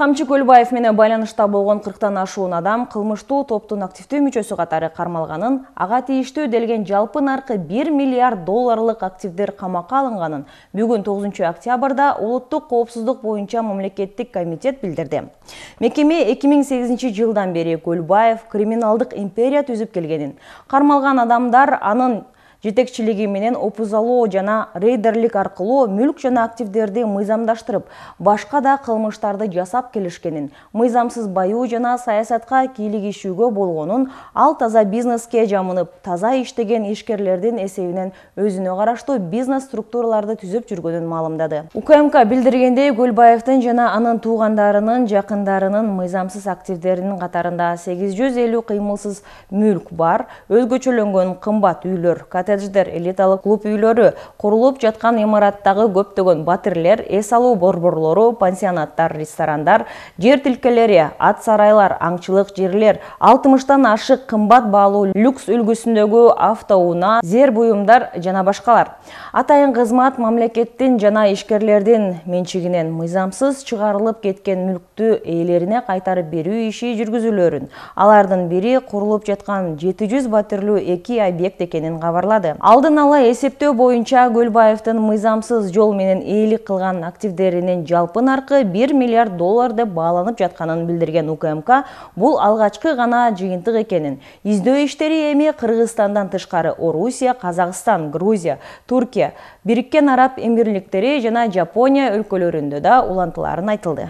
Қамчы Көлбаев мені байланышта болған 40 ашуын адам қылмышту топтың активті мүчөсү қатары қармалғанын, аға тиіштүү өделген жалпы арқы 1 миллиард долларлық активдер қамаққа алынғанын бүгін 9 октябрда ұлыттық коопсуздук боюнча мемлекеттік комитет билдирди. Мекеме 2008 жылдан бери Көлбаев криминалдық империя түзіп келгенін, қармалған адамдар анын жетекчилиги менен опузалоо жана рейдерлик аркылуу мүлк жана активдерди мыйзамдаштырып башка да кылмыштарды жасап келишкенин мыйзамсыз баюу жана саясатка кийлигишүүгө болгонун ал таза бизнеске жамынып таза иштеген ишкерлердин эсебинен өзүнө караштуу бизнес структураларды түзүп жүргөнүн маалымдады укмк билдиргендей көлбаевдин жана анын туугандарынын жакындарынын мыйзамсыз активдеринин катарында сегиз жүз элүү кыймылсыз мүлк бар өзгөчөлөнгөн кымбат үйлөр коттедждер элиталык клуб үйлөрү курулуп жаткан имараттагы көптөгөн батирлер эс алуу борборлору пансионаттар ресторандар жер тилкелери ат сарайлар аңчылык жерлер алтымыштан ашык кымбат баалуу люкс үлгүсүндөгү автоунаа зер буюмдар жана башкалар атайын кызмат мамлекеттин жана ишкерлердин менчигинен мыйзамсыз чыгарылып кеткен мүлктү ээлерине кайтарып берүү иши жүргүзүлөрүн алардын бири курулуп жаткан жети жүз батирлүү эки объект экенин кабарлады алдын ала эсептөө боюнча көлбаевдин мыйзамсыз жол менен ээлик кылган активдеринин жалпын наркы 1 миллиард долларды деп бааланып жатканын билдирген укмк бул алгачкы гана жыйынтык экенин издөө иштери эми кыргызстандан тышкары орусия казакстан грузия туркия бириккен араб эмирликтери жана жапония өлкөлөрүндө да улантыларын айтылды